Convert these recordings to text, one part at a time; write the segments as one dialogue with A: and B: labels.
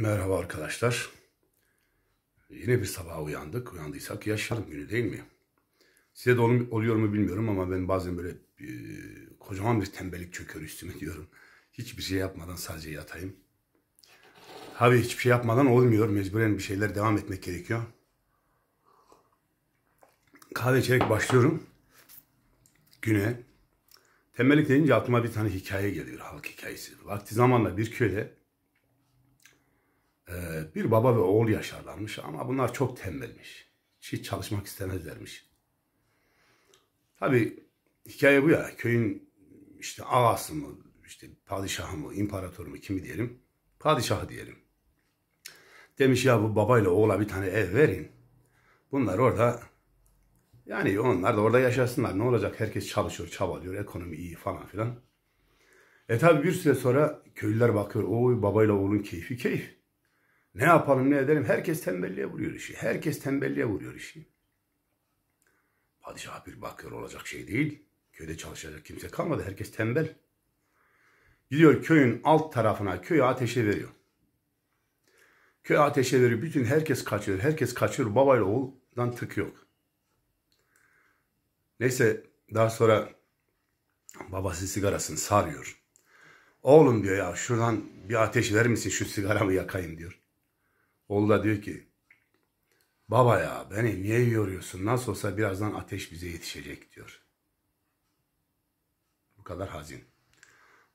A: Merhaba arkadaşlar. Yine bir sabaha uyandık. Uyandıysak yaşarım günü değil mi? Size de oluyor mu bilmiyorum ama ben bazen böyle e, kocaman bir tembellik çöküyor üstüme diyorum. Hiçbir şey yapmadan sadece yatayım. Tabii hiçbir şey yapmadan olmuyor. Mecburen bir şeyler devam etmek gerekiyor. Kahve içerek başlıyorum. Güne. Tembellik deyince aklıma bir tane hikaye geliyor. Halk hikayesi. Vakti zamanla bir köyde ee, bir baba ve oğul yaşarlarmış ama bunlar çok tembelmiş. Hiç çalışmak istemezlermiş. Tabi hikaye bu ya. Köyün işte ağası mı, işte padişahı mı, imparator mu kimi diyelim. Padişahı diyelim. Demiş ya bu babayla oğula bir tane ev verin. Bunlar orada yani onlar da orada yaşasınlar. Ne olacak? Herkes çalışıyor, çabalıyor. Ekonomi iyi falan filan. E tabi bir süre sonra köylüler bakıyor. Oy babayla oğlun keyfi keyif. Ne yapalım ne edelim? Herkes tembelliğe vuruyor işi. Herkes tembelliğe vuruyor işi. Padişah bir bakıyor olacak şey değil. Köyde çalışacak kimse kalmadı. Herkes tembel. Gidiyor köyün alt tarafına köyü ateşe veriyor. Köy ateşe veriyor. Bütün herkes kaçıyor. Herkes kaçıyor. Babayla oğuldan tık yok. Neyse daha sonra babası sigarasını sarıyor. Oğlum diyor ya şuradan bir ateş verir misin şu sigaramı yakayım diyor. Oğlu da diyor ki baba ya beni niye yoruyorsun nasıl olsa birazdan ateş bize yetişecek diyor. Bu kadar hazin.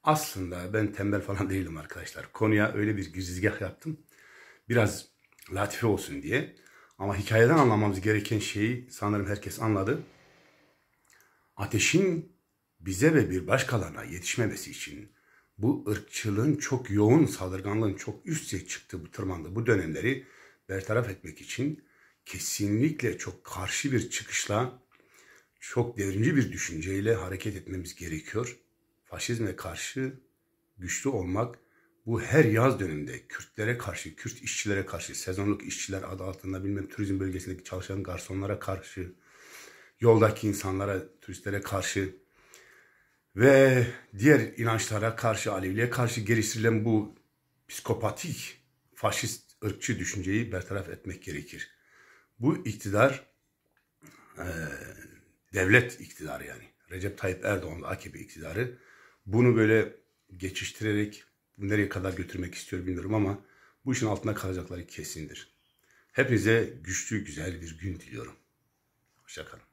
A: Aslında ben tembel falan değilim arkadaşlar. Konuya öyle bir girizgah yaptım. Biraz latife olsun diye. Ama hikayeden anlamamız gereken şeyi sanırım herkes anladı. Ateşin bize ve bir başkalarına yetişmemesi için bu ırkçılığın çok yoğun saldırganlığın çok üstüne çıktı bu tırmanda Bu dönemleri bertaraf etmek için kesinlikle çok karşı bir çıkışla, çok devrimci bir düşünceyle hareket etmemiz gerekiyor. Faşizme karşı güçlü olmak bu her yaz döneminde Kürtlere karşı, Kürt işçilere karşı, sezonluk işçiler adı altında bilmem turizm bölgesindeki çalışan garsonlara karşı, yoldaki insanlara, turistlere karşı ve diğer inançlara karşı, Aleviliğe karşı geliştirilen bu psikopatik, faşist, ırkçı düşünceyi bertaraf etmek gerekir. Bu iktidar, e, devlet iktidarı yani, Recep Tayyip Erdoğan'la AKP iktidarı bunu böyle geçiştirerek nereye kadar götürmek istiyor bilmiyorum ama bu işin altında kalacakları kesindir. Hepinize güçlü, güzel bir gün diliyorum. Hoşçakalın.